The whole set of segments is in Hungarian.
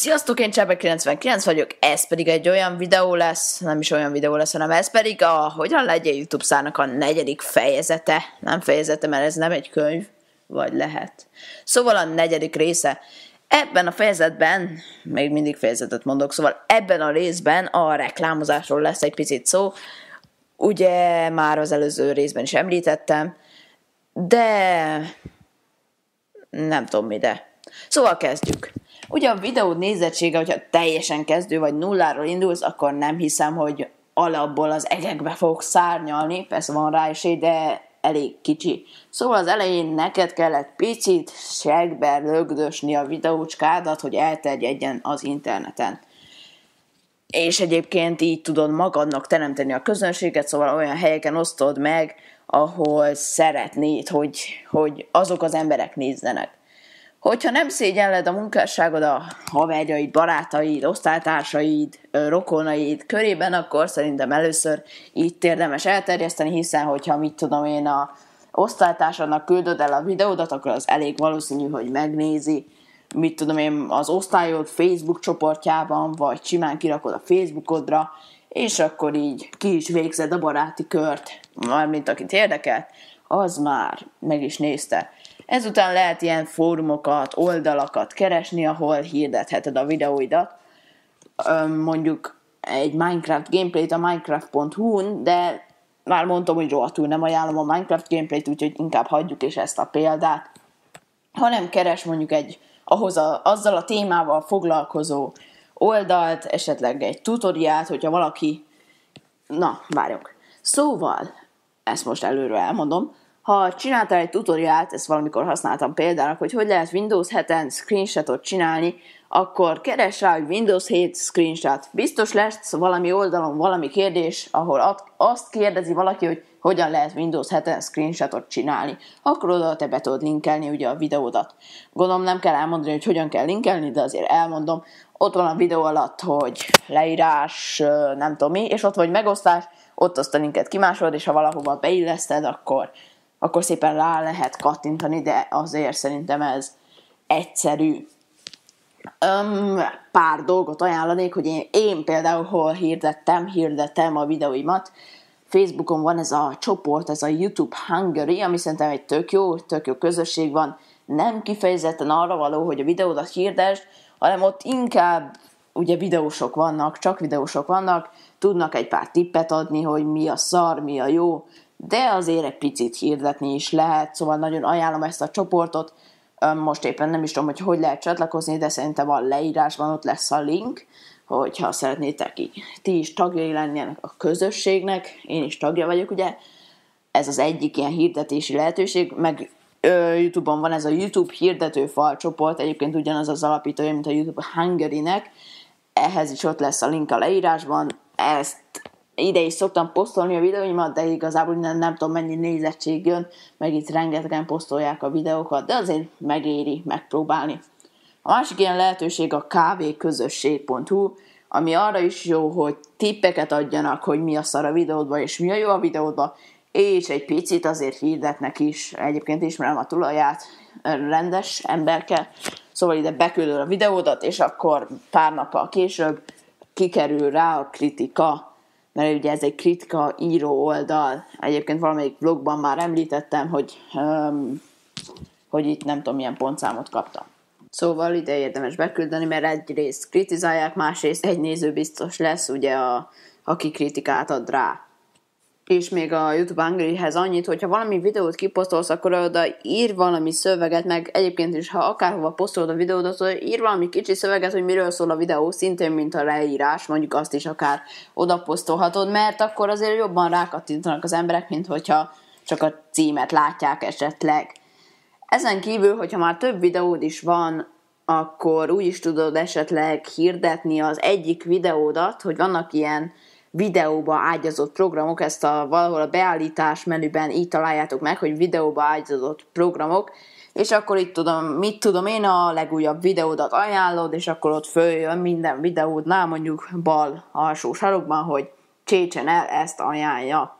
Sziasztok, én Csebe99 vagyok, ez pedig egy olyan videó lesz, nem is olyan videó lesz, hanem ez pedig a Hogyan legyen YouTube szának a negyedik fejezete. Nem fejezete, mert ez nem egy könyv, vagy lehet. Szóval a negyedik része. Ebben a fejezetben, még mindig fejezetet mondok, szóval ebben a részben a reklámozásról lesz egy picit szó. Ugye már az előző részben is említettem, de nem tudom mi, de. Szóval kezdjük. Ugye a videó nézettsége, hogyha teljesen kezdő vagy nulláról indulsz, akkor nem hiszem, hogy alapból az egekbe fog szárnyalni, persze van rá is, de elég kicsi. Szóval az elején neked kellett picit segbe lögdösni a videócskádat, hogy elterjedjen az interneten. És egyébként így tudod magadnak teremteni a közönséget, szóval olyan helyeken osztod meg, ahol szeretnéd, hogy, hogy azok az emberek nézzenek. Hogyha nem szégyenled a munkásságod a haverjaid, barátaid, osztálytársaid, rokonaid körében, akkor szerintem először itt érdemes elterjeszteni, hiszen hogyha mit tudom én a osztálytársadnak küldöd el a videódat, akkor az elég valószínű, hogy megnézi, mit tudom én, az osztályod Facebook csoportjában, vagy simán kirakod a Facebookodra, és akkor így ki is végzed a baráti kört, mármint akit érdekelt, az már meg is nézte. Ezután lehet ilyen fórumokat, oldalakat keresni, ahol hirdetheted a videóidat. Mondjuk egy Minecraft gameplayt a minecraft.hu-n, de már mondtam, hogy rohadtul nem ajánlom a Minecraft gameplayt, úgyhogy inkább hagyjuk is ezt a példát. Hanem keres mondjuk egy ahhoz a, azzal a témával foglalkozó oldalt, esetleg egy tutoriát, hogyha valaki... Na, várjunk. Szóval, ezt most előre elmondom, ha csináltál egy tutoriált, ezt valamikor használtam példának, hogy hogy lehet Windows 7-en screenshotot csinálni, akkor keres rá, hogy Windows 7 screenshot. Biztos lesz valami oldalon valami kérdés, ahol azt kérdezi valaki, hogy hogyan lehet Windows 7-en screenshotot csinálni. Akkor oda te be tudod linkelni ugye a videódat. Gondolom nem kell elmondani, hogy hogyan kell linkelni, de azért elmondom. Ott van a videó alatt, hogy leírás, nem tudom mi, és ott vagy megosztás, ott azt a linket kimásolod, és ha valahova beilleszted, akkor akkor szépen rá lehet kattintani, de azért szerintem ez egyszerű. Um, pár dolgot ajánlanék, hogy én, én például hol hirdettem, hirdettem a videóimat. Facebookon van ez a csoport, ez a YouTube Hungary, ami szerintem egy tök jó, tök jó közösség van. Nem kifejezetten arra való, hogy a videódat hirdesd, hanem ott inkább ugye videósok vannak, csak videósok vannak, tudnak egy pár tippet adni, hogy mi a szar, mi a jó, de azért egy picit hirdetni is lehet, szóval nagyon ajánlom ezt a csoportot, most éppen nem is tudom, hogy hogy lehet csatlakozni, de szerintem a leírásban ott lesz a link, hogyha szeretnétek így ti is tagjai ennek a közösségnek, én is tagja vagyok, ugye, ez az egyik ilyen hirdetési lehetőség, meg ö, YouTube-on van ez a YouTube hirdetőfal csoport, egyébként ugyanaz az alapítója, mint a YouTube Hungary-nek, ehhez is ott lesz a link a leírásban, ezt ide is szoktam posztolni a videóimat, de igazából nem, nem tudom mennyi nézettség jön, meg itt rengetegen posztolják a videókat, de azért megéri megpróbálni. A másik ilyen lehetőség a kvközösség.hu, ami arra is jó, hogy tippeket adjanak, hogy mi a szar a videódba, és mi a jó a videódba, és egy picit azért hirdetnek is, egyébként ismerem a tulaját, rendes emberke, szóval ide beküldöd a videódat, és akkor pár nappal később kikerül rá a kritika, mert ugye ez egy kritika író oldal. Egyébként valamelyik blogban már említettem, hogy, um, hogy itt nem tudom, milyen pontszámot kaptam. Szóval ide érdemes beküldeni, mert egyrészt kritizálják, másrészt egy néző biztos lesz, ugye, a, aki kritikát ad rá és még a YouTube hungary annyit, hogyha valami videót kiposztolsz, akkor oda ír valami szöveget, meg egyébként is, ha akárhova posztolod a videódat, oda ír valami kicsi szöveget, hogy miről szól a videó, szintén, mint a leírás, mondjuk azt is akár oda posztolhatod, mert akkor azért jobban rákattintanak az emberek, mint hogyha csak a címet látják esetleg. Ezen kívül, hogyha már több videód is van, akkor úgy is tudod esetleg hirdetni az egyik videódat, hogy vannak ilyen videóba ágyazott programok, ezt a, valahol a beállítás menüben így találjátok meg, hogy videóba ágyazott programok, és akkor itt tudom, mit tudom én, a legújabb videódat ajánlod, és akkor ott följön minden videódnál, mondjuk bal alsó sarokban, hogy Csécsen el ezt ajánlja.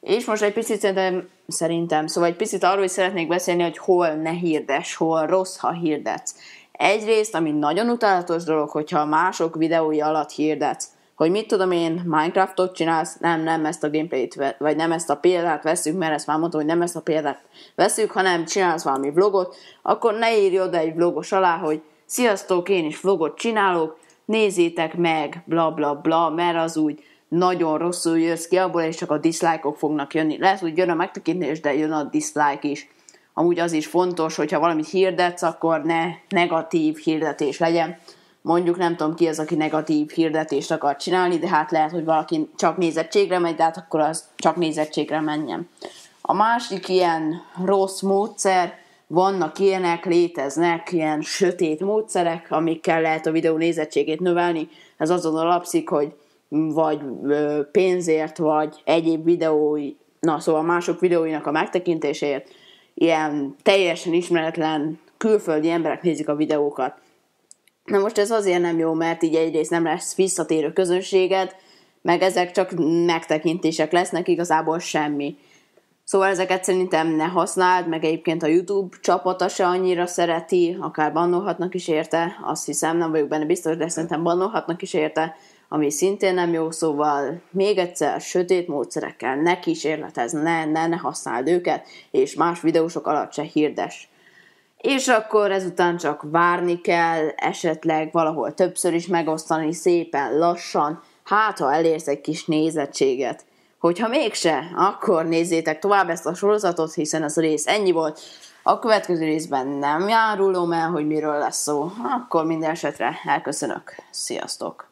És most egy picit szerintem, szerintem, szóval egy picit arról is szeretnék beszélni, hogy hol ne hirdes, hol rossz, ha hirdetsz. Egyrészt, ami nagyon utálatos dolog, hogyha mások videói alatt hirdetsz hogy mit tudom én, Minecraftot csinálsz, nem, nem ezt a gameplayt, vagy nem ezt a példát veszünk, mert ezt már mondtam, hogy nem ezt a példát veszünk, hanem csinálsz valami vlogot, akkor ne írj oda egy vlogos alá, hogy sziasztok, én is vlogot csinálok, nézzétek meg, bla bla bla, mert az úgy nagyon rosszul jössz ki abból, és csak a dislike-ok fognak jönni. Lehet, hogy jön a megtekintés, de jön a dislike is. Amúgy az is fontos, hogyha valamit hirdetsz, akkor ne negatív hirdetés legyen mondjuk nem tudom ki az, aki negatív hirdetést akar csinálni, de hát lehet, hogy valaki csak nézettségre megy, de hát akkor az csak nézettségre menjen. A másik ilyen rossz módszer, vannak ilyenek, léteznek ilyen sötét módszerek, amikkel lehet a videó nézettségét növelni. Ez azon alapszik, hogy vagy pénzért, vagy egyéb videói, na szóval mások videóinak a megtekintéséért, ilyen teljesen ismeretlen külföldi emberek nézik a videókat. Na most ez azért nem jó, mert így egyrészt nem lesz visszatérő közönséget, meg ezek csak megtekintések lesznek, igazából semmi. Szóval ezeket szerintem ne használd, meg egyébként a YouTube csapata se annyira szereti, akár bannolhatnak is érte, azt hiszem, nem vagyok benne biztos, de szerintem bannolhatnak is érte, ami szintén nem jó, szóval még egyszer sötét módszerekkel ne kísérletezz, ne, ne, ne használd őket, és más videósok alatt se hirdes és akkor ezután csak várni kell, esetleg valahol többször is megosztani szépen, lassan, hát ha elérsz egy kis nézettséget. Hogyha mégse, akkor nézzétek tovább ezt a sorozatot, hiszen ez a rész ennyi volt. A következő részben nem járulom el, hogy miről lesz szó. Akkor minden esetre elköszönök. Sziasztok!